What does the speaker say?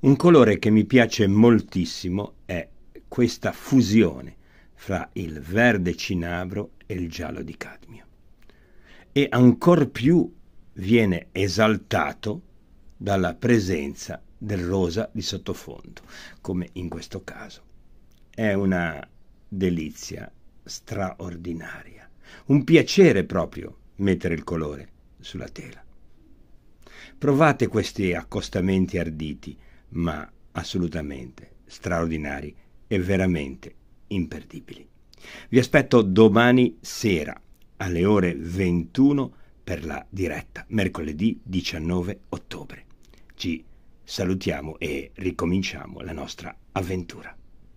Un colore che mi piace moltissimo è questa fusione fra il verde cinabro e il giallo di cadmio. E ancor più viene esaltato dalla presenza del rosa di sottofondo, come in questo caso. È una delizia straordinaria, un piacere proprio mettere il colore sulla tela. Provate questi accostamenti arditi, ma assolutamente straordinari e veramente imperdibili. Vi aspetto domani sera alle ore 21 per la diretta, mercoledì 19 ottobre. Ci salutiamo e ricominciamo la nostra avventura.